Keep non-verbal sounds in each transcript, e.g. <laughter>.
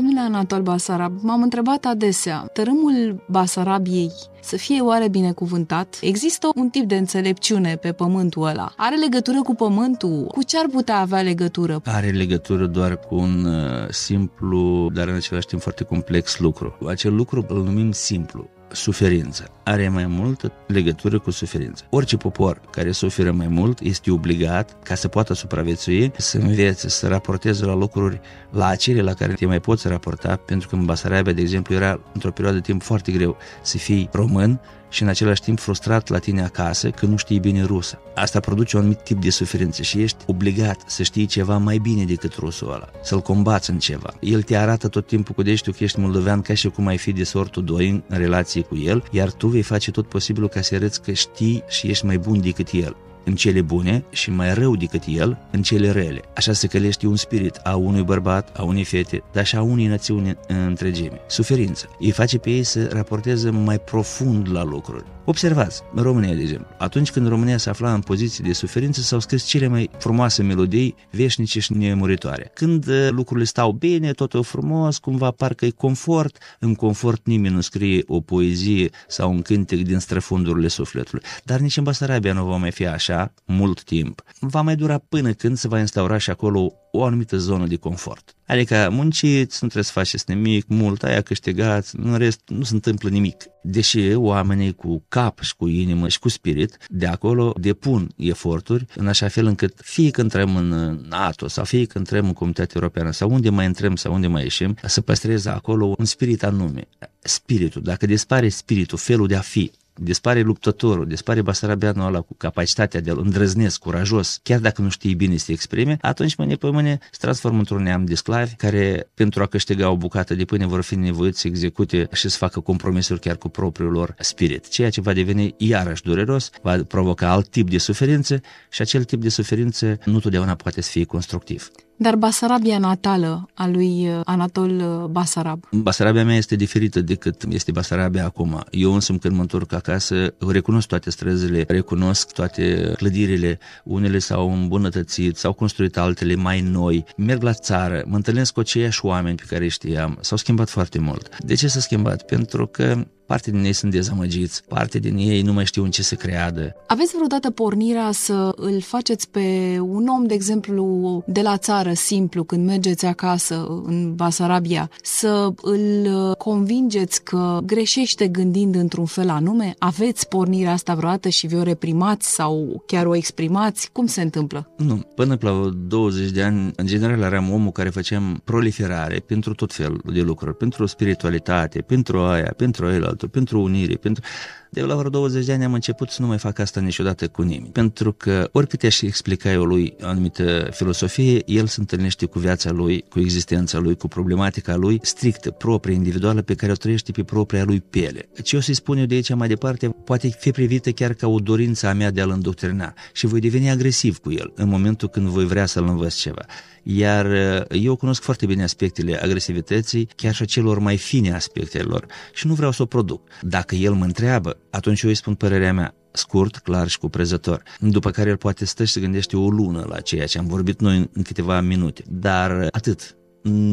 Domnule Anatol Basarab, m-am întrebat adesea, tărâmul Basarabiei să fie oare binecuvântat? Există un tip de înțelepciune pe pământul ăla. Are legătură cu pământul? Cu ce ar putea avea legătură? Are legătură doar cu un uh, simplu, dar în același timp foarte complex lucru. Acel lucru îl numim simplu suferință are mai multă legătură cu suferință Orice popor care suferă mai mult este obligat, ca să poată supraviețui, să învețe, să raporteze la lucruri, la acele la care te mai poți raporta, pentru că în Basarabia, de exemplu, era într-o perioadă de timp foarte greu să fii român și în același timp frustrat la tine acasă că nu știi bine rusă. Asta produce un anumit tip de suferință și ești obligat să știi ceva mai bine decât rusul ăla, să-l combați în ceva. El te arată tot timpul cu deștiu că ești moldovean ca și cum ai fi de sortul 2 în relație cu el, iar tu vei face tot posibilul ca să arăți că știi și ești mai bun decât el în cele bune și mai rău decât el în cele rele. Așa se călește un spirit a unui bărbat, a unei fete, dar și a unei națiuni în întregime. Suferință. Îi face pe ei să raporteze mai profund la lucruri. Observați, în România, de exemplu, atunci când România se afla în poziție de suferință, s-au scris cele mai frumoase melodii veșnice și nemuritoare. Când uh, lucrurile stau bine, totul frumos, cumva parcă e confort, în confort nimeni nu scrie o poezie sau un cântec din străfundurile sufletului. Dar nici în Basarabia nu va mai fi așa așa mult timp, va mai dura până când se va instaura și acolo o anumită zonă de confort. Adică munciți, nu trebuie să faceți nimic, mult aia câștigați, în rest nu se întâmplă nimic. Deși oamenii cu cap și cu inimă și cu spirit de acolo depun eforturi în așa fel încât fie că intrăm în NATO sau fie că intrăm în Comunitatea Europeană sau unde mai intrăm sau unde mai ieșim, să păstreze acolo un spirit anume. Spiritul, dacă dispare spiritul, felul de a fi, dispare luptătorul, dispare basarabianul ăla cu capacitatea de a-l îndrăznesc, curajos, chiar dacă nu știi bine să exprime, atunci mâine pe mâine se transformă într-un neam de sclavi care pentru a câștiga o bucată de pâine vor fi nevoiți să execute și să facă compromisuri chiar cu propriul lor spirit, ceea ce va deveni iarăși dureros, va provoca alt tip de suferință și acel tip de suferință nu totdeauna poate să fie constructiv. Dar Basarabia natală a lui uh, Anatol uh, Basarab. Basarabia mea este diferită decât este Basarabia acum. Eu însă când mă întorc acasă, recunosc toate străzile, recunosc toate clădirile. Unele s-au îmbunătățit, s-au construit altele mai noi. Merg la țară, mă întâlnesc cu aceiași oameni pe care îi știam. S-au schimbat foarte mult. De ce s-a schimbat? Pentru că parte din ei sunt dezamăgiți, parte din ei nu mai știu în ce se creadă. Aveți vreodată pornirea să îl faceți pe un om, de exemplu, de la țară, simplu, când mergeți acasă în Basarabia, să îl convingeți că greșește gândind într-un fel anume? Aveți pornirea asta vreodată și vi-o reprimați sau chiar o exprimați? Cum se întâmplă? Nu. Până la 20 de ani, în general, eram omul care făceam proliferare pentru tot felul de lucruri, pentru spiritualitate, pentru aia, pentru el pentru unire, pentru de la vreo 20 de ani am început să nu mai fac asta niciodată cu nimeni. Pentru că oricât aș explica eu lui o anumită filosofie, el se întâlnește cu viața lui, cu existența lui, cu problematica lui strictă, proprie, individuală, pe care o trăiește pe propria lui piele. Ce o să-i spun eu de aici mai departe poate fi privită chiar ca o dorință a mea de a-l îndoctrina și voi deveni agresiv cu el în momentul când voi vrea să-l învăț ceva. Iar uh, eu cunosc foarte bine aspectele agresivității, chiar și celor mai fine aspectelor și nu vreau să o produc. Dacă el mă întreabă, atunci eu îi spun părerea mea scurt, clar și cuprezător, după care el poate stă și se gândește o lună la ceea ce am vorbit noi în câteva minute, dar atât,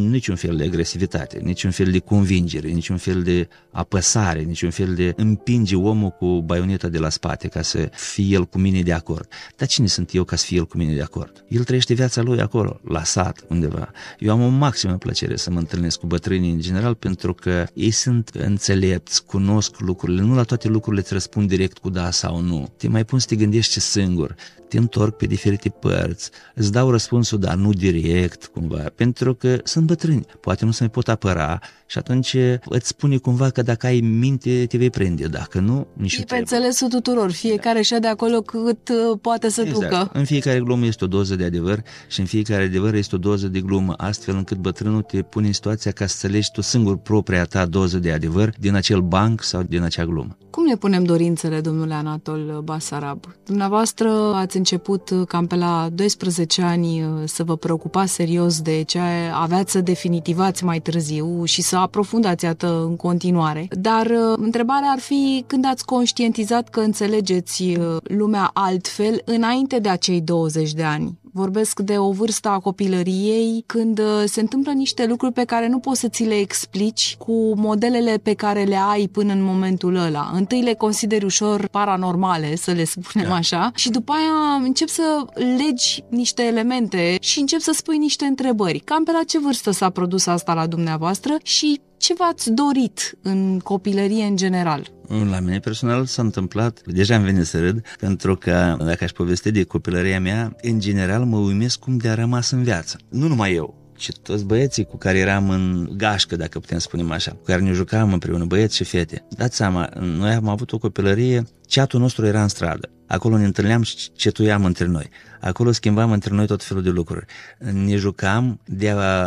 niciun fel de agresivitate, niciun fel de convingere, niciun fel de apăsare, niciun fel de împinge omul cu baioneta de la spate ca să fie el cu mine de acord. Dar cine sunt eu ca să fie el cu mine de acord? El trăiește viața lui acolo, la sat, undeva. Eu am o maximă plăcere să mă întâlnesc cu bătrânii în general pentru că ei sunt înțelepți, cunosc lucrurile, nu la toate lucrurile îți răspund direct cu da sau nu. Te mai pun să te gândești singur, te întorc pe diferite părți, îți dau răspunsul, dar nu direct cumva, pentru că sunt bătrâni, poate nu se mai pot apăra și atunci îți spune cumva că dacă ai minte te vei prinde, dacă nu, nici E pe înțelesul tuturor, fiecare da. și de acolo cât uh, poate să exact. ducă. În fiecare glumă este o doză de adevăr și în fiecare adevăr este o doză de glumă, astfel încât bătrânul te pune în situația ca să legi tu singur propria ta doză de adevăr din acel banc sau din acea glumă. Cum ne punem dorințele, domnule Anatol Basarab? Dumneavoastră ați ați început uh, cam pe la 12 ani uh, să vă preocupați serios de ce aveați să definitivați mai târziu și să aprofundați iată în continuare. Dar uh, întrebarea ar fi când ați conștientizat că înțelegeți lumea altfel înainte de acei 20 de ani. Vorbesc de o vârstă a copilăriei, când uh, se întâmplă niște lucruri pe care nu poți să ți le explici cu modelele pe care le ai până în momentul ăla. Întâi le consideri ușor paranormale, să le spunem da. așa, și după aia încep să legi niște elemente și încep să spui niște întrebări. Cam pe la ce vârstă s-a produs asta la dumneavoastră și ce v-ați dorit în copilărie în general? Mm, la mine personal s-a întâmplat, deja am venit să râd, pentru că dacă aș povesti de copilăria mea, în general mă uimesc cum de-a rămas în viață. Nu numai eu, ci toți băieții cu care eram în gașcă, dacă putem spune așa, cu care ne jucam împreună, băieți și fete. Dați seama, noi am avut o copilărie, ceatul nostru era în stradă. Acolo ne întâlneam și cetuiam între noi. Acolo schimbam între noi tot felul de lucruri. Ne jucam de la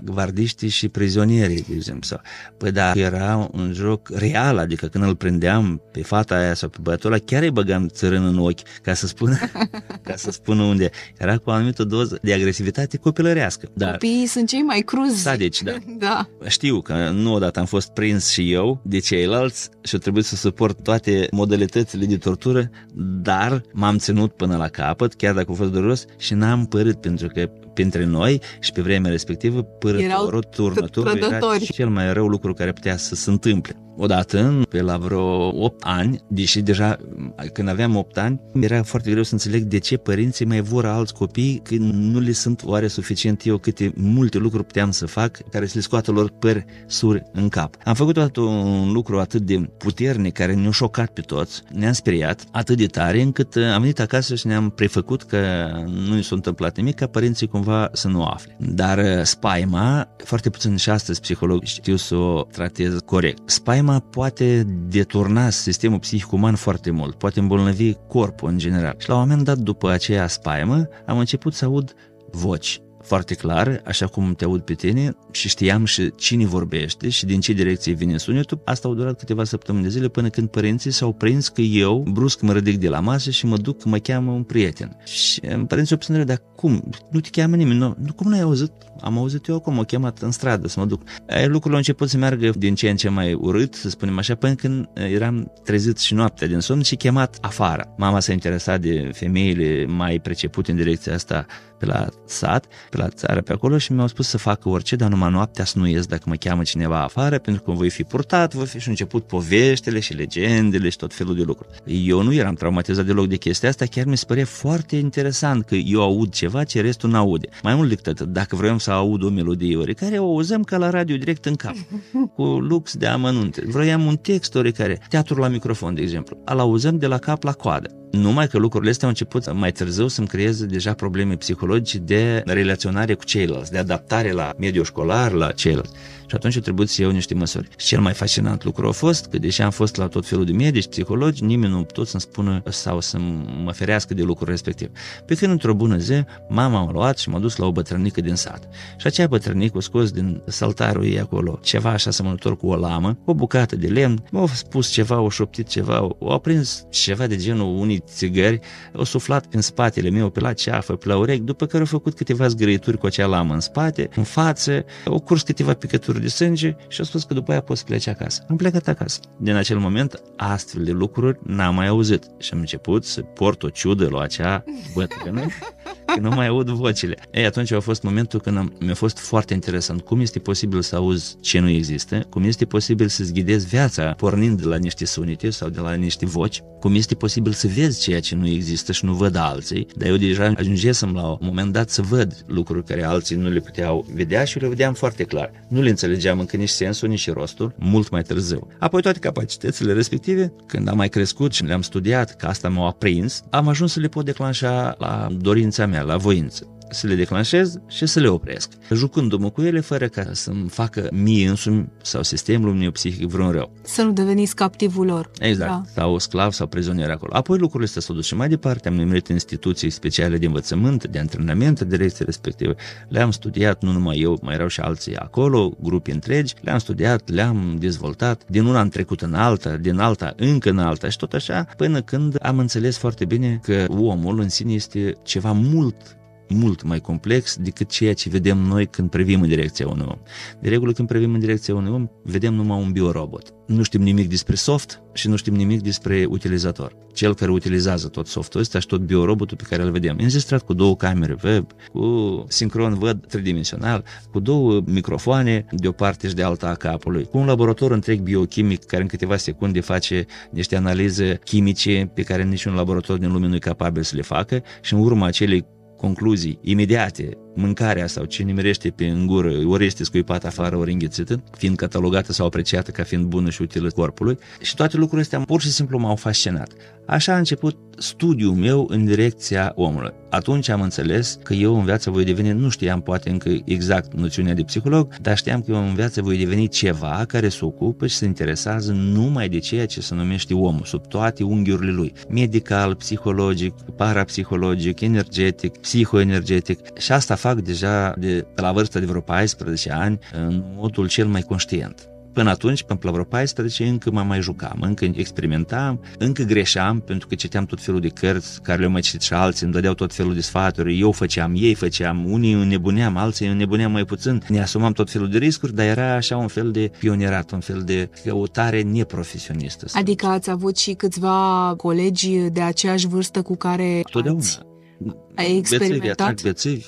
și prizonierii, de exemplu. Păi da, era un joc real, adică când îl prindeam pe fata aia sau pe băiatul ăla, chiar îi băgam țărân în ochi, ca să spună, <laughs> ca să spună unde. Era cu o anumită doză de agresivitate copilărească. Dar... Copiii sunt cei mai cruzi. deci, da. <laughs> da. Știu că nu odată am fost prins și eu de ceilalți și a trebuit să suport toate modalitățile de tortură, dar m-am ținut până la capăt, chiar dacă a fost dureros, și n-am părât, pentru că printre noi și pe vremea respectivă părătorul, turnătorul era cel mai rău lucru care putea să se întâmple. Odată, pe la vreo 8 ani, deși deja când aveam 8 ani, era foarte greu să înțeleg de ce părinții mai vor alți copii când nu le sunt oare suficient eu câte multe lucruri puteam să fac care să le scoată lor păr suri în cap. Am făcut atât un lucru atât de puternic care ne-a șocat pe toți, ne-a speriat atât de tare încât uh, am venit acasă și ne-am prefăcut că nu i s-a întâmplat nimic ca părinții cumva să nu afle. Dar uh, spaima, foarte puțin și astăzi psihologi știu să o tratez corect. Spaima Spaima poate deturna sistemul psihic uman foarte mult, poate îmbolnăvi corpul în general. Și la un moment dat, după aceea spaimă, am început să aud voci foarte clar, așa cum te aud pe tine și știam și cine vorbește și din ce direcție vine sunetul. Asta a durat câteva săptămâni de zile până când părinții s-au prins că eu brusc mă ridic de la masă și mă duc, mă cheamă un prieten. Și părinții obținere, dar cum? Nu te cheamă nimeni? Nu, cum n-ai auzit? Am auzit eu acum, m-a chemat în stradă să mă duc. Lucrurile au început să meargă din ce în ce mai urât, să spunem așa, până când eram trezit și noaptea din somn și chemat afară. Mama s-a interesat de femeile mai precepute în direcția asta pe la sat pe la țară pe acolo și mi-au spus să facă orice, dar numai noaptea să nu ies dacă mă cheamă cineva afară, pentru că voi fi purtat, voi fi și început poveștele și legendele și tot felul de lucruri. Eu nu eram traumatizat deloc de chestia asta, chiar mi se părea foarte interesant că eu aud ceva ce restul n-aude. Mai mult decât atât, dacă vrem să aud o melodie oricare, o auzăm ca la radio direct în cap, <laughs> cu lux de amănunte. Vroiam un text oricare, teatru la microfon, de exemplu, al auzăm de la cap la coadă. Numai că lucrurile astea au început mai târziu să-mi creeze deja probleme psihologice de relaționare cu ceilalți, de adaptare la mediul școlar, la ceilalți. Și atunci au trebuit să iau niște măsuri. Și cel mai fascinant lucru a fost că, deși am fost la tot felul de medici, psihologi, nimeni nu putut să-mi spună sau să mă ferească de lucrul respectiv. Pe când într-o bună zi, mama m-a luat și m-a dus la o bătrânică din sat. Și acea bătrânică a scos din saltarul ei acolo ceva așa asemănător cu o lamă, o bucată de lemn, m-a spus ceva, o șoptit ceva, o a prins ceva de genul unii țigări, o suflat prin spatele meu, pe la ceafă, pe la urechi, după care au făcut câteva zgârieturi cu acea lamă în spate, în față, au curs câteva picături de sânge și a spus că după aia poți plece acasă. Am plecat acasă. Din acel moment, astfel de lucruri n-am mai auzit și am început să port o ciudă la acea bătrână că nu mai aud vocile. Ei, atunci a fost momentul când am, mi-a fost foarte interesant cum este posibil să auzi ce nu există, cum este posibil să-ți ghidezi viața pornind de la niște sunete sau de la niște voci, cum este posibil să vezi ceea ce nu există și nu văd alții, dar eu deja ajungesem la un moment dat să văd lucruri care alții nu le puteau vedea și le vedeam foarte clar. Nu le înțelegeam încă nici sensul, nici rostul, mult mai târziu. Apoi toate capacitățile respective, când am mai crescut și le-am studiat, că asta m-a aprins, am ajuns să le pot declanșa la dorința mea la voință să le declanșez și să le opresc, jucându-mă cu ele fără ca să-mi facă mie însumi sau sistemul meu psihic vreun rău. Să nu deveniți captivul lor. Exact, da. sau sclav sau prizonier acolo. Apoi lucrurile astea s-au dus și mai departe, am numit instituții speciale de învățământ, de antrenament, de direcții respective. Le-am studiat, nu numai eu, mai erau și alții acolo, grupi întregi, le-am studiat, le-am dezvoltat, din una am trecut în alta, din alta încă în alta și tot așa, până când am înțeles foarte bine că omul în sine este ceva mult mult mai complex decât ceea ce vedem noi când privim în direcția unui om. De regulă, când privim în direcția unui om, vedem numai un biorobot. Nu știm nimic despre soft și nu știm nimic despre utilizator. Cel care utilizează tot softul ăsta și tot biorobotul pe care îl vedem. Înzestrat cu două camere web, cu sincron văd tridimensional, cu două microfoane de o parte și de alta a capului, cu un laborator întreg biochimic care în câteva secunde face niște analize chimice pe care niciun laborator din lume nu e capabil să le facă și în urma acelei concluzii imediate mâncarea sau ce nimerește pe în gură, ori este scuipată afară, ori înghețită, fiind catalogată sau apreciată ca fiind bună și utilă corpului. Și toate lucrurile astea pur și simplu m-au fascinat. Așa a început studiul meu în direcția omului. Atunci am înțeles că eu în viață voi deveni, nu știam poate încă exact noțiunea de psiholog, dar știam că eu în viață voi deveni ceva care se ocupă și se interesează numai de ceea ce se numește omul, sub toate unghiurile lui. Medical, psihologic, parapsihologic, energetic, psihoenergetic și asta fac deja de, de la vârsta de vreo 14 ani în modul cel mai conștient. Până atunci, până la vreo 14, încă mă mai jucam, încă experimentam, încă greșeam, pentru că citeam tot felul de cărți care le-au mai citit și alții, îmi dădeau tot felul de sfaturi, eu făceam, ei făceam, unii nebuneam, alții nebuneam mai puțin, ne asumam tot felul de riscuri, dar era așa un fel de pionierat, un fel de căutare neprofesionistă. Adică ați avut și câțiva colegi de aceeași vârstă cu care Totdeauna. Ați ai experimentat? Bețivii atrag bețivi,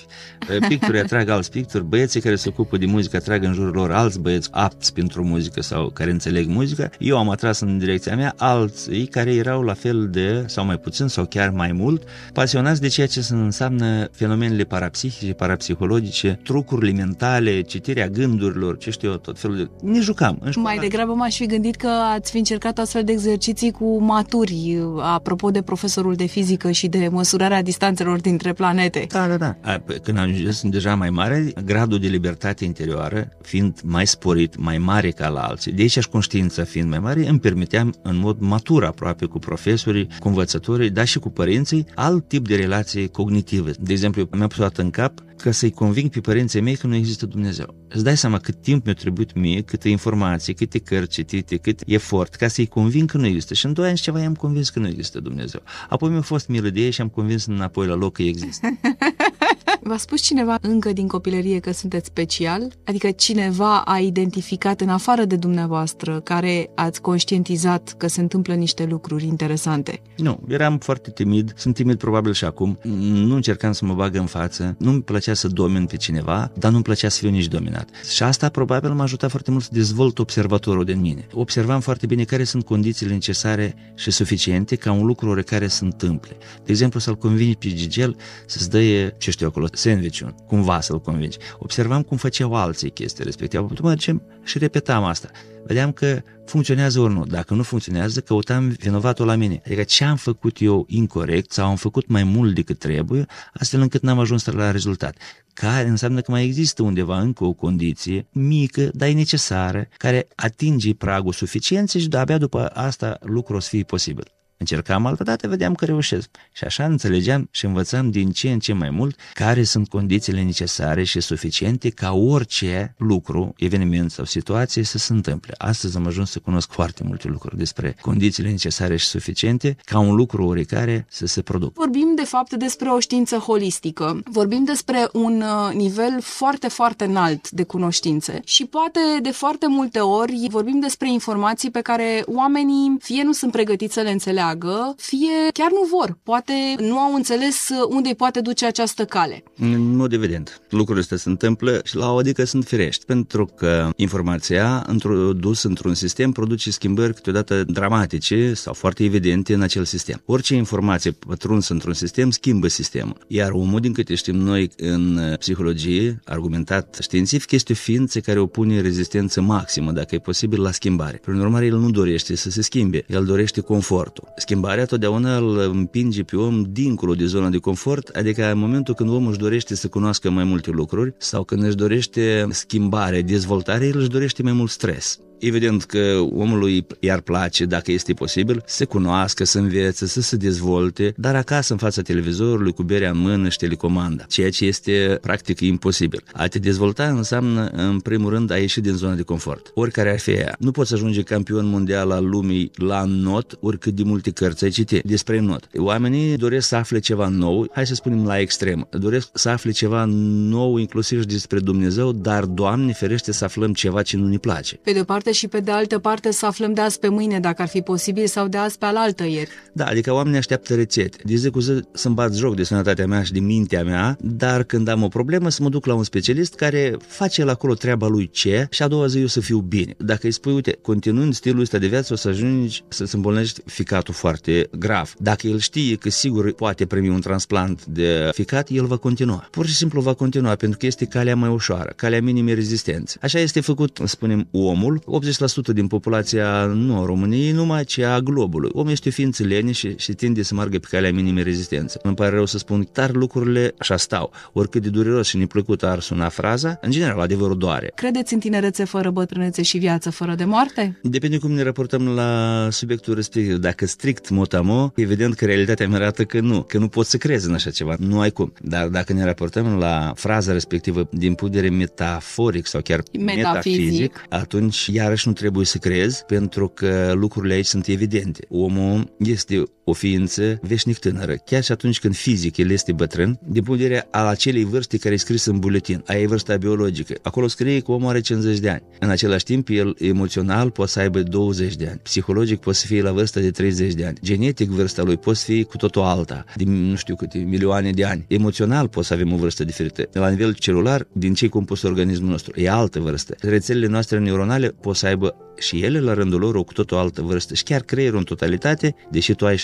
eh, picturi atrag alți picturi, băieții care se ocupă de muzică atrag în jurul lor alți băieți apți pentru muzică sau care înțeleg muzica. Eu am atras în direcția mea alții care erau la fel de, sau mai puțin, sau chiar mai mult, pasionați de ceea ce înseamnă fenomenele parapsihice, parapsihologice, trucurile mentale, citirea gândurilor, ce știu eu, tot felul de... Ne jucam. În Mai degrabă m-aș fi gândit că ați fi încercat astfel de exerciții cu maturi, eh, apropo de profesorul de fizică și de măsurarea distanței diferențelor dintre planete. Da, da, da. Când ajungi sunt deja mai mare, gradul de libertate interioară, fiind mai sporit, mai mare ca la alții, de aceeași conștiință fiind mai mare, îmi permiteam în mod matur aproape cu profesorii, cu învățătorii, dar și cu părinții, alt tip de relații cognitive. De exemplu, mi-a pus în cap ca să-i conving pe părinții mei că nu există Dumnezeu. Îți dai seama cât timp mi-a trebuit mie, câte informații, câte cărți citite, cât efort, ca să-i conving că nu există. Și în doi ani și ceva i-am convins că nu există Dumnezeu. Apoi mi-a fost milă de ei și am convins înapoi la loc că există. <laughs> V-a spus cineva încă din copilărie că sunteți special? Adică cineva a identificat în afară de dumneavoastră care ați conștientizat că se întâmplă niște lucruri interesante? Nu, eram foarte timid, sunt timid probabil și acum. Nu încercam să mă bag în față, nu-mi plăcea să domin pe cineva, dar nu-mi plăcea să fiu nici dominat. Și asta probabil m-a ajutat foarte mult să dezvolt observatorul din mine. Observam foarte bine care sunt condițiile necesare și suficiente ca un lucru care se întâmple. De exemplu, să-l convingi pe Gigel să-ți dăie, ce știu acolo, sandwich cumva să-l convingi. Observam cum făceau alții chestii respectivă. Apoi mergem și repetam asta. Vedeam că funcționează ori nu. Dacă nu funcționează, căutam vinovatul la mine. Adică ce am făcut eu incorrect sau am făcut mai mult decât trebuie, astfel încât n-am ajuns la rezultat. Care înseamnă că mai există undeva încă o condiție mică, dar e necesară, care atinge pragul suficienței și abia după asta lucrul o să fie posibil. Încercam altă dată, vedeam că reușesc. Și așa înțelegeam și învățam din ce în ce mai mult care sunt condițiile necesare și suficiente ca orice lucru, eveniment sau situație să se întâmple. Astăzi am ajuns să cunosc foarte multe lucruri despre condițiile necesare și suficiente ca un lucru oricare să se producă. Vorbim de fapt despre o știință holistică. Vorbim despre un uh, nivel foarte, foarte înalt de cunoștințe și poate de foarte multe ori vorbim despre informații pe care oamenii fie nu sunt pregătiți să le înțeleagă, înțeleagă, fie chiar nu vor, poate nu au înțeles uh, unde îi poate duce această cale. Nu evident. Lucrurile astea se întâmplă și la o adică sunt firești, pentru că informația introdusă într-un sistem produce schimbări câteodată dramatice sau foarte evidente în acel sistem. Orice informație pătrunsă într-un sistem schimbă sistemul. Iar omul, din câte știm noi în uh, psihologie, argumentat științific, este o ființă care opune rezistență maximă, dacă e posibil, la schimbare. Prin urmare, el nu dorește să se schimbe, el dorește confortul. Schimbarea totdeauna îl împinge pe om dincolo de zona de confort, adică în momentul când omul își dorește să cunoască mai multe lucruri sau când își dorește schimbare, dezvoltare, el își dorește mai mult stres. Evident că omului i-ar place, dacă este posibil, să cunoască, să învețe, să se dezvolte, dar acasă, în fața televizorului, cu berea în mână și telecomanda, ceea ce este practic imposibil. A te dezvolta înseamnă, în primul rând, a ieși din zona de confort, oricare ar fi ea. Nu poți ajunge campion mondial al lumii la not, oricât de multe cărți ai citi despre not. Oamenii doresc să afle ceva nou, hai să spunem la extrem, doresc să afle ceva nou, inclusiv și despre Dumnezeu, dar, Doamne ferește, să aflăm ceva ce nu ne place. Pe de o parte, și pe de altă parte să aflăm de azi pe mâine, dacă ar fi posibil, sau de azi pe alaltă ieri. Da, adică oamenii așteaptă rețete. De zi cu zi să-mi bat joc de sănătatea mea și de mintea mea, dar când am o problemă să mă duc la un specialist care face la acolo treaba lui ce și a doua zi eu să fiu bine. Dacă îi spui, uite, continuând stilul ăsta de viață o să ajungi să se îmbolnești ficatul foarte grav. Dacă el știe că sigur poate primi un transplant de ficat, el va continua. Pur și simplu va continua pentru că este calea mai ușoară, calea minimii rezistență. Așa este făcut, spunem, omul. 80% din populația nu a României, numai cea a globului. Omul este o ființă lene și, și tinde să margă pe calea minimei rezistență. Îmi pare rău să spun, dar lucrurile așa stau. Oricât de dureros și neplăcut ar suna fraza, în general, adevărul doare. Credeți în tinerețe fără bătrânețe și viață fără de moarte? Depinde cum ne raportăm la subiectul respectiv. Dacă strict motamo, evident că realitatea mi arată că nu, că nu poți să crezi în așa ceva, nu ai cum. Dar dacă ne raportăm la fraza respectivă din punct metaforic sau chiar metafizic, metafizic atunci iar iarăși nu trebuie să crezi, pentru că lucrurile aici sunt evidente. Omul este o ființă veșnic tânără, chiar și atunci când fizic el este bătrân, din punct de vedere al acelei vârste care e scris în buletin, a ei vârsta biologică. Acolo scrie că omul are 50 de ani. În același timp, el emoțional poate să aibă 20 de ani, psihologic poate să fie la vârsta de 30 de ani, genetic vârsta lui poate să fie cu totul alta, din nu știu câte milioane de ani. Emoțional poate să avem o vârstă diferită. La nivel celular, din ce e compus organismul nostru, e altă vârstă. Rețelele noastre neuronale pot să aibă și ele, la rândul lor, cu tot o altă vârstă. Și chiar creierul în totalitate, deși tu ai 70-80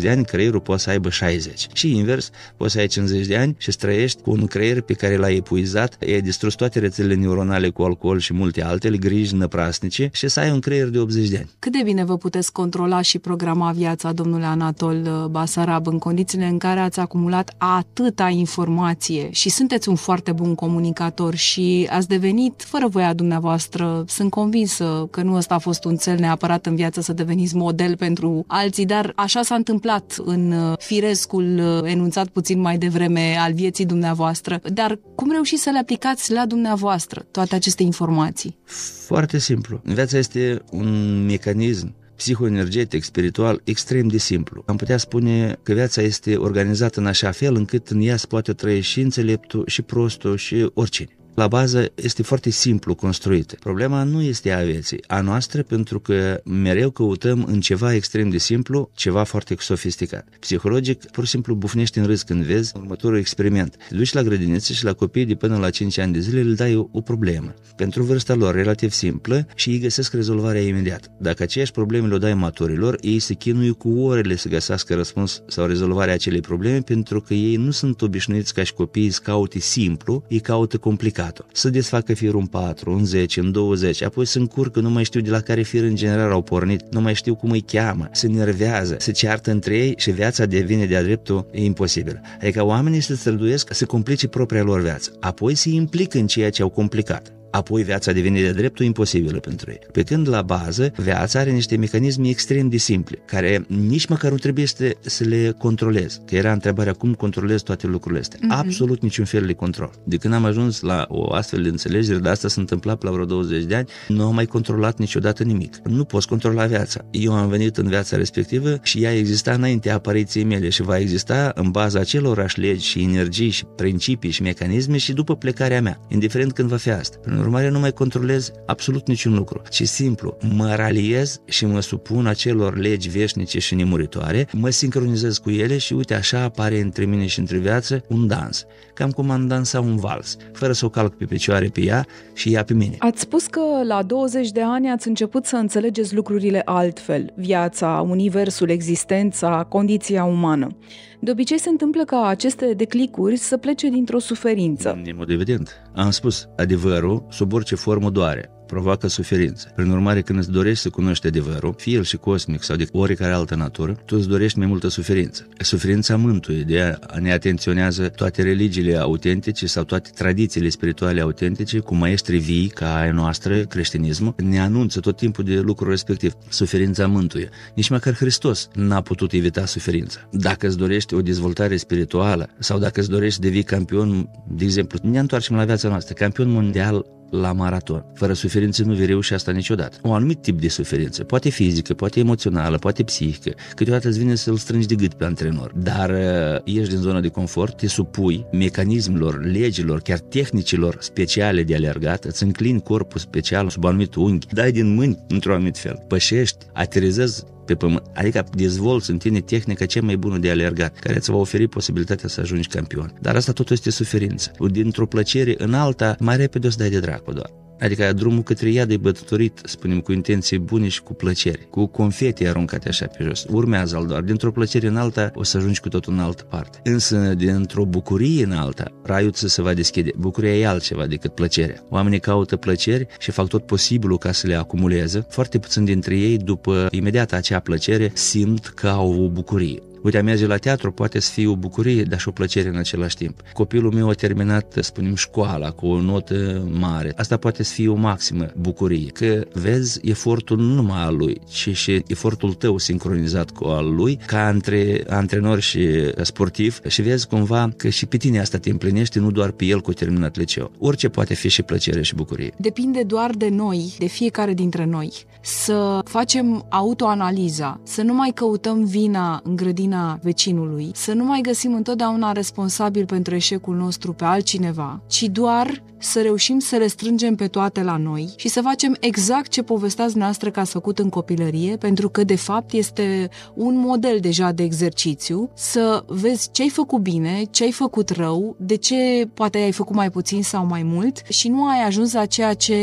de ani, creierul poate să aibă 60. Și invers, poți să ai 50 de ani și străiești cu un creier pe care l-ai epuizat, ai distrus toate rețelele neuronale cu alcool și multe altele, griji năprasnice și să ai un creier de 80 de ani. Cât de bine vă puteți controla și programa viața, domnule Anatol Basarab, în condițiile în care ați acumulat atâta informație și sunteți un foarte bun comunicator și ați devenit, fără voia dumneavoastră, sunt convinsă, că, nu ăsta a fost un cel neapărat în viață să deveniți model pentru alții, dar așa s-a întâmplat în uh, firescul uh, enunțat puțin mai devreme al vieții dumneavoastră. Dar cum reușiți să le aplicați la dumneavoastră toate aceste informații? Foarte simplu. Viața este un mecanism psihoenergetic, spiritual, extrem de simplu. Am putea spune că viața este organizată în așa fel încât în ea se poate trăi și înțeleptul, și prostul, și oricine la bază este foarte simplu construită. Problema nu este a vieții, a noastră, pentru că mereu căutăm în ceva extrem de simplu, ceva foarte sofisticat. Psihologic, pur și simplu bufnești în râs când vezi următorul experiment. Te duci la grădiniță și la copii de până la 5 ani de zile le dai o, o problemă. Pentru vârsta lor relativ simplă și ei găsesc rezolvarea imediat. Dacă aceeași probleme le dai maturilor, ei se chinuie cu orele să găsească răspuns sau rezolvarea acelei probleme pentru că ei nu sunt obișnuiți ca și copiii să caute simplu, ei caută complicat ridicat-o, să desfacă firul în 4, în 10, în 20, apoi să încurcă, nu mai știu de la care fir în general au pornit, nu mai știu cum îi cheamă, se nervează, se ceartă între ei și viața devine de-a dreptul imposibil. Adică oamenii se străduiesc să complice propria lor viață, apoi se implică în ceea ce au complicat apoi viața devine de dreptul imposibilă pentru ei. Pe când la bază, viața are niște mecanisme extrem de simple, care nici măcar nu trebuie să, să le controlez. Că era întrebarea cum controlez toate lucrurile astea. Mm-hmm. Absolut niciun fel de control. De când am ajuns la o astfel de înțelegere, de asta s-a întâmplat la vreo 20 de ani, nu am mai controlat niciodată nimic. Nu poți controla viața. Eu am venit în viața respectivă și ea exista înainte apariției mele și va exista în baza acelorași legi și energii și principii și mecanisme și după plecarea mea, indiferent când va fi asta urmare, nu mai controlez absolut niciun lucru, ci simplu mă raliez și mă supun acelor legi veșnice și nemuritoare, mă sincronizez cu ele și uite așa apare între mine și între viață un dans, cam cum am dansa un vals, fără să o calc pe picioare pe ea și ea pe mine. Ați spus că la 20 de ani ați început să înțelegeți lucrurile altfel, viața, universul, existența, condiția umană. De obicei se întâmplă ca aceste declicuri să plece dintr-o suferință. În mod evident. Am spus, adevărul, sub orice formă doare provoacă suferințe. Prin urmare, când îți dorești să cunoști adevărul, fie el și cosmic sau de oricare altă natură, tu îți dorești mai multă suferință. Suferința mântuie, de a ne atenționează toate religiile autentice sau toate tradițiile spirituale autentice, cu maestri vii ca ai noastră, creștinismul, ne anunță tot timpul de lucrul respectiv. Suferința mântuie. Nici măcar Hristos n-a putut evita suferința. Dacă îți dorești o dezvoltare spirituală sau dacă îți dorești să devii campion, de exemplu, ne întoarcem la viața noastră, campion mondial la maraton. Fără suferință nu vei reuși asta niciodată. Un anumit tip de suferință, poate fizică, poate emoțională, poate psihică, câteodată îți vine să-l strângi de gât pe antrenor, dar uh, ieși din zona de confort, te supui mecanismelor, legilor, chiar tehnicilor speciale de alergat, îți înclin corpul special sub anumit unghi, dai din mâini într-un anumit fel, pășești, aterizezi pe pământ. Adică dezvolți în tine tehnica cea mai bună de alergat, care îți va oferi posibilitatea să ajungi campion. Dar asta tot este suferință. Dintr-o plăcere în alta, mai repede o să dai de dracu doar. Adică drumul către iad e bătătorit, spunem, cu intenții bune și cu plăcere, cu confete aruncate așa pe jos. Urmează-l doar. Dintr-o plăcere în alta, o să ajungi cu totul în altă parte. Însă, dintr-o bucurie în alta, raiul să se va deschide. Bucuria e altceva decât plăcerea. Oamenii caută plăceri și fac tot posibilul ca să le acumuleze. Foarte puțin dintre ei, după imediat acea plăcere, simt că au o bucurie. Uite, a merge la teatru poate să fie o bucurie, dar și o plăcere în același timp. Copilul meu a terminat, spunem, școala cu o notă mare. Asta poate să fie o maximă bucurie, că vezi efortul nu numai al lui, ci și efortul tău sincronizat cu al lui, ca între antrenor și sportiv și vezi cumva că și pe tine asta te împlinește, nu doar pe el cu terminat liceu. Orice poate fi și plăcere și bucurie. Depinde doar de noi, de fiecare dintre noi, să facem autoanaliza, să nu mai căutăm vina în grădină vina vecinului, să nu mai găsim întotdeauna responsabil pentru eșecul nostru pe altcineva, ci doar să reușim să le strângem pe toate la noi și să facem exact ce povesteați noastră că ați făcut în copilărie, pentru că, de fapt, este un model deja de exercițiu, să vezi ce ai făcut bine, ce ai făcut rău, de ce poate ai făcut mai puțin sau mai mult și nu ai ajuns la ceea ce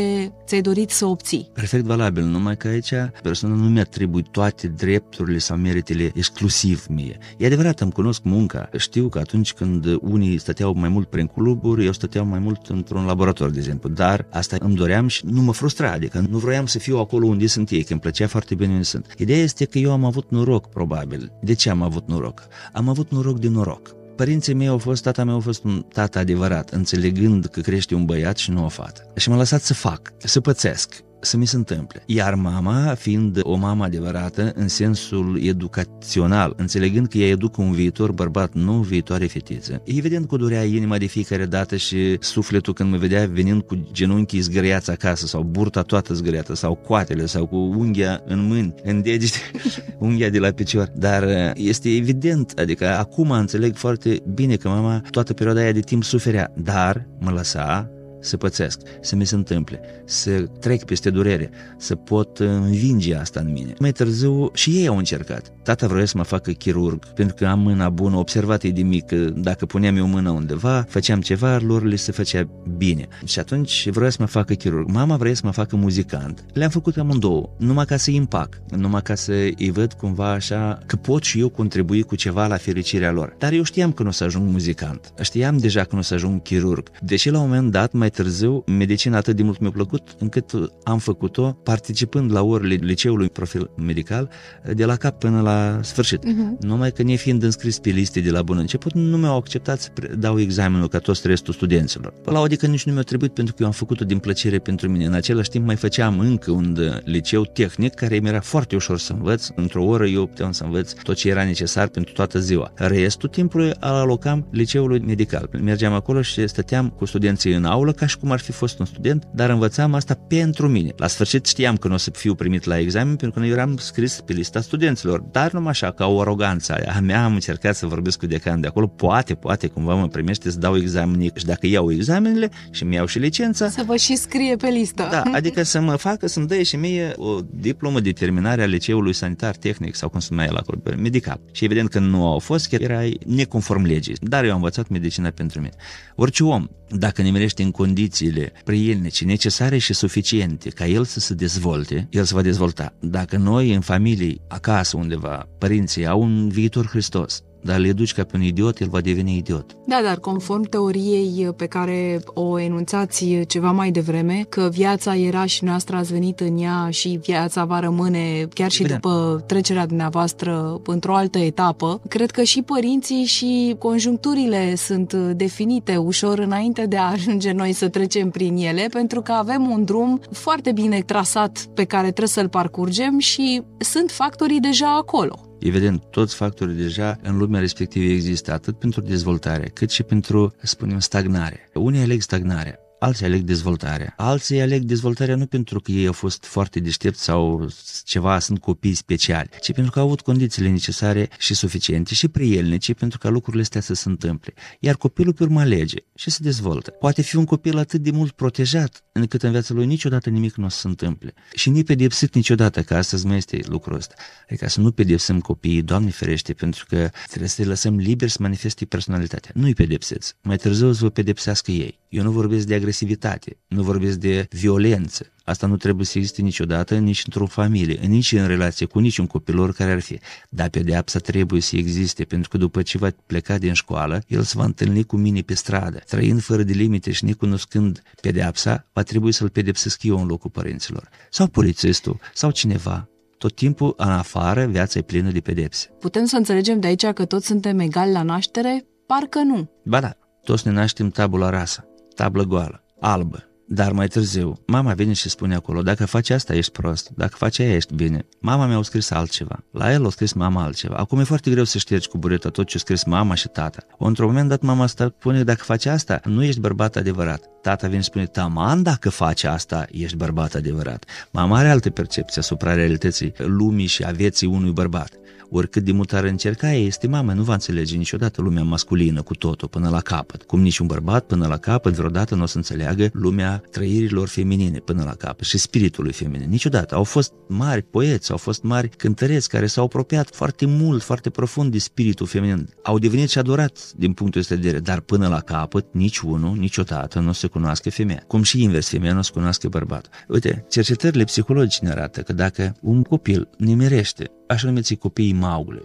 ți-ai dorit să obții. Perfect valabil, numai că aici persoana nu mi-atribui toate drepturile sau meritele exclusiv mie. E adevărat, îmi cunosc munca. Știu că atunci când unii stăteau mai mult prin cluburi, eu stăteam mai mult într-un laborator, de exemplu. Dar asta îmi doream și nu mă frustra, adică nu vroiam să fiu acolo unde sunt ei, că îmi plăcea foarte bine unde sunt. Ideea este că eu am avut noroc, probabil. De ce am avut noroc? Am avut noroc din noroc părinții mei au fost, tata mea a fost un tată adevărat, înțelegând că crește un băiat și nu o fată. Și m-a lăsat să fac, să pățesc să mi se întâmple. Iar mama, fiind o mamă adevărată în sensul educațional, înțelegând că ea educă un viitor bărbat, nu o viitoare fetiță, evident că durea inima de fiecare dată și sufletul când mă vedea venind cu genunchii zgâriați acasă sau burta toată zgâriată sau coatele sau cu unghia în mâini, în degete, <laughs> unghia de la picior. Dar uh, este evident, adică acum înțeleg foarte bine că mama toată perioada aia de timp suferea, dar mă lăsa să pățesc, să mi se întâmple, să trec peste durere, să pot învinge asta în mine. Mai târziu și ei au încercat. Tata vrea să mă facă chirurg, pentru că am mâna bună, observat ei de mic dacă puneam eu mâna undeva, făceam ceva, lor le se făcea bine. Și atunci vrea să mă facă chirurg. Mama vrea să mă facă muzicant. Le-am făcut amândouă, numai ca să-i împac, numai ca să îi văd cumva așa că pot și eu contribui cu ceva la fericirea lor. Dar eu știam că nu o să ajung muzicant, știam deja că nu o să ajung chirurg. Deși la un moment dat mai mai târziu, medicina atât de mult mi-a plăcut, încât am făcut-o participând la orele liceului profil medical, eh, de la cap până la sfârșit. Uh-huh. Numai că, fiind înscris pe liste de la bun început, nu mi-au acceptat să dau examenul ca toți restul studenților. La adică nici nu mi-a trebuit pentru că eu am făcut-o din plăcere pentru mine. În același timp mai făceam încă un eh, liceu tehnic care mi era foarte ușor să învăț. Într-o oră eu puteam să învăț tot ce era necesar pentru toată ziua. Restul timpului al alocam liceului medical. Mergeam acolo și stăteam cu studenții în aulă ca și cum ar fi fost un student, dar învățam asta pentru mine. La sfârșit știam că nu o să fiu primit la examen pentru că nu eram scris pe lista studenților, dar numai așa, ca o aroganță a mea, am încercat să vorbesc cu decanul de acolo, poate, poate cumva mă primește să dau examen, și dacă iau examenele și mi iau și licența. Să vă și scrie pe listă. Da, <laughs> adică să mă facă, să-mi dă și mie o diplomă de terminare a liceului sanitar tehnic sau cum se numea la acolo, medical. Și evident că nu au fost, că erai neconform legii, dar eu am învățat medicina pentru mine. Orice om dacă nimerește în condițiile prielnice, necesare și suficiente ca el să se dezvolte, el se va dezvolta. Dacă noi în familie, acasă undeva, părinții au un viitor Hristos, dar le duci ca pe un idiot, el va deveni idiot. Da, dar conform teoriei pe care o enunțați ceva mai devreme, că viața era și noastră ați venit în ea și viața va rămâne chiar și Bine. după trecerea dumneavoastră într-o altă etapă, cred că și părinții și conjuncturile sunt definite ușor înainte de a ajunge noi să trecem prin ele, pentru că avem un drum foarte bine trasat pe care trebuie să-l parcurgem și sunt factorii deja acolo. Evident, toți factorii deja în lumea respectivă există, atât pentru dezvoltare, cât și pentru, să spunem, stagnare. Unii aleg stagnarea, alții aleg dezvoltarea. Alții aleg dezvoltarea nu pentru că ei au fost foarte deștepți sau ceva, sunt copii speciali, ci pentru că au avut condițiile necesare și suficiente și prielnice pentru ca lucrurile astea să se întâmple. Iar copilul pe urmă alege și se dezvoltă. Poate fi un copil atât de mult protejat încât în viața lui niciodată nimic nu o să se întâmple. Și nici pedepsit niciodată, că astăzi mai este lucrul ăsta. Adică să nu pedepsim copiii, Doamne ferește, pentru că trebuie să-i lăsăm liber să manifeste personalitatea. Nu-i pedepseți. Mai târziu să vă pedepsească ei. Eu nu vorbesc de agres- agresivitate, nu vorbesc de violență. Asta nu trebuie să existe niciodată, nici într-o familie, nici în relație cu niciun copilor care ar fi. Dar pedeapsa trebuie să existe, pentru că după ce va pleca din școală, el se va întâlni cu mine pe stradă. Trăind fără de limite și necunoscând pedeapsa, va trebui să-l pedepsesc eu în locul părinților. Sau polițistul, sau cineva tot timpul în afară viața e plină de pedepse. Putem să înțelegem de aici că toți suntem egali la naștere? Parcă nu. Ba da, toți ne naștem tabula rasa tablă goală, albă. Dar mai târziu, mama vine și spune acolo, dacă faci asta ești prost, dacă faci aia ești bine. Mama mi-a scris altceva, la el a scris mama altceva. Acum e foarte greu să ștergi cu bureta tot ce a scris mama și tata. Într-un moment dat mama asta spune, dacă faci asta, nu ești bărbat adevărat. Tata vine și spune, taman dacă faci asta, ești bărbat adevărat. Mama are alte percepții asupra realității lumii și a vieții unui bărbat. Oricât de mult ar încerca, ei mama, nu va înțelege niciodată lumea masculină cu totul până la capăt. Cum niciun bărbat până la capăt vreodată nu o să înțeleagă lumea trăirilor feminine până la capăt și spiritului feminin. Niciodată. Au fost mari poeți, au fost mari cântăreți care s-au apropiat foarte mult, foarte profund de spiritul feminin. Au devenit și adorat din punctul ăsta de vedere, dar până la capăt niciunul, niciodată nu se cunoască femeia. Cum și invers, femeia nu se cunoască bărbat. Uite, cercetările psihologice ne arată că dacă un copil nimerește așa numiți copiii maule.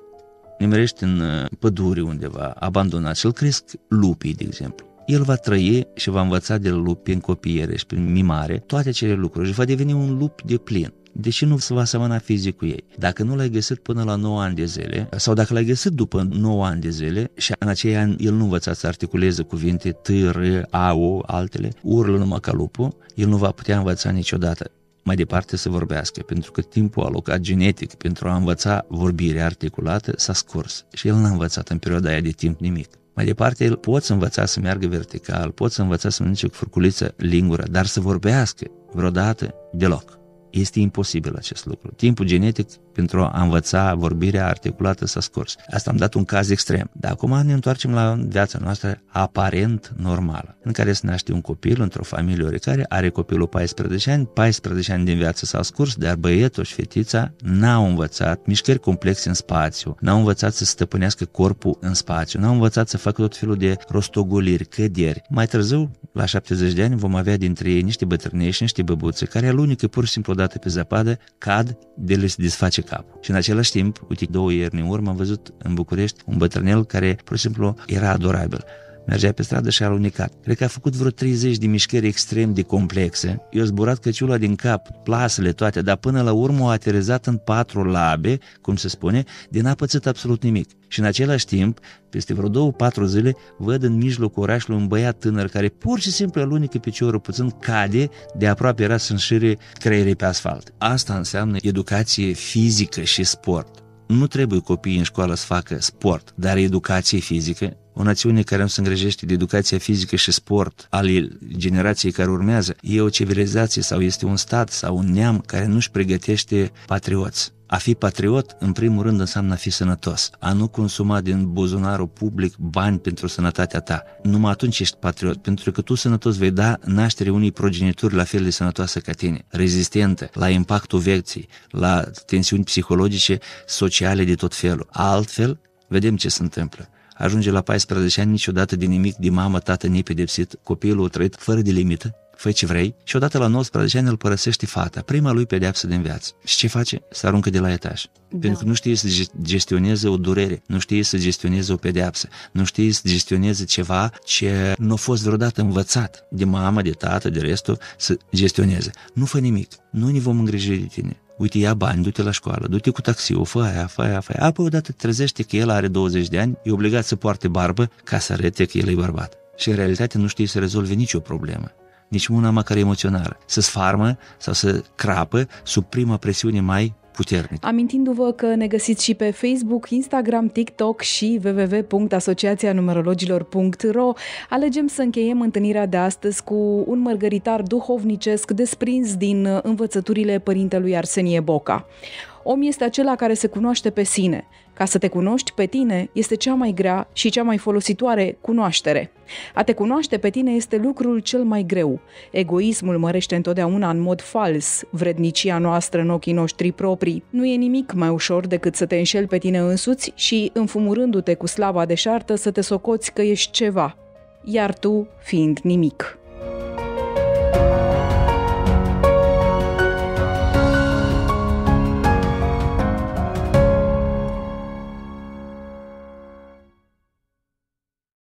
Nimerește în uh, pădure undeva, abandonat și îl cresc lupii, de exemplu. El va trăi și va învăța de la lup prin copiere și prin mimare toate acele lucruri și va deveni un lup de plin. Deși nu se va asemăna fizic cu ei. Dacă nu l-ai găsit până la 9 ani de zile, sau dacă l-ai găsit după 9 ani de zile și în acei ani el nu învăța să articuleze cuvinte T, R, A, O, altele, urlă numai ca lupul, el nu va putea învăța niciodată mai departe să vorbească, pentru că timpul alocat genetic pentru a învăța vorbirea articulată s-a scurs și el n-a învățat în perioada aia de timp nimic. Mai departe, el poți învăța să meargă vertical, poți învăța să mănânce cu furculiță lingura, dar să vorbească vreodată deloc. Este imposibil acest lucru. Timpul genetic pentru a învăța vorbirea articulată să scurs. Asta am dat un caz extrem. Dar acum ne întoarcem la viața noastră aparent normală, în care se naște un copil într-o familie oricare, are copilul 14 ani, 14 ani din viață s-au scurs, dar băietul și fetița n-au învățat mișcări complexe în spațiu, n-au învățat să stăpânească corpul în spațiu, n-au învățat să facă tot felul de rostogoliri, căderi. Mai târziu, la 70 de ani, vom avea dintre ei niște bătrânești, niște băbuțe, care alunică pur și simplu dată pe zăpadă, cad, de le se desface capul. Și în același timp, uite, două ieri în urmă am văzut în București un bătrânel care, pur și simplu, era adorabil. Mergea pe stradă și a alunecat. Cred că a făcut vreo 30 de mișcări extrem de complexe. I-a zburat căciula din cap, plasele toate, dar până la urmă a aterizat în patru labe, cum se spune, de n-a pățit absolut nimic. Și în același timp, peste vreo două, patru zile, văd în mijlocul orașului un băiat tânăr care pur și simplu alunică piciorul puțin, cade, de aproape era să înșire creierii pe asfalt. Asta înseamnă educație fizică și sport. Nu trebuie copiii în școală să facă sport, dar educație fizică o națiune care nu se îngrijește de educația fizică și sport al generației care urmează, e o civilizație sau este un stat sau un neam care nu-și pregătește patrioți. A fi patriot, în primul rând, înseamnă a fi sănătos, a nu consuma din buzunarul public bani pentru sănătatea ta. Numai atunci ești patriot, pentru că tu sănătos vei da naștere unei progenituri la fel de sănătoasă ca tine, rezistente la impactul vieții, la tensiuni psihologice, sociale de tot felul. Altfel, vedem ce se întâmplă ajunge la 14 ani niciodată din nimic, din mamă, tată nepedepsit, copilul a trăit fără de limită, fă ce vrei, și odată la 19 ani îl părăsește fata, prima lui pedeapsă din viață. Și ce face? Se aruncă de la etaj. Da. Pentru că nu știe să gestioneze o durere, nu știe să gestioneze o pedeapsă, nu știe să gestioneze ceva ce nu a fost vreodată învățat de mamă, de tată, de restul, să gestioneze. Nu fă nimic, nu ne vom îngriji de tine uite, ia bani, du-te la școală, du-te cu taxiul, fă aia, fă aia, fă aia. Apoi odată trezește că el are 20 de ani, e obligat să poarte barbă ca să arete că el e bărbat. Și în realitate nu știe să rezolve nicio problemă nici una măcar emoțională, să sfarmă sau să crapă sub prima presiune mai puternic. Amintindu-vă că ne găsiți și pe Facebook, Instagram, TikTok și www.asociațianumerologilor.ro Alegem să încheiem întâlnirea de astăzi cu un mărgăritar duhovnicesc desprins din învățăturile părintelui Arsenie Boca. Om este acela care se cunoaște pe sine. Ca să te cunoști pe tine este cea mai grea și cea mai folositoare cunoaștere. A te cunoaște pe tine este lucrul cel mai greu. Egoismul mărește întotdeauna în mod fals vrednicia noastră în ochii noștri proprii. Nu e nimic mai ușor decât să te înșeli pe tine însuți și, înfumurându-te cu slava deșartă, să te socoți că ești ceva, iar tu fiind nimic.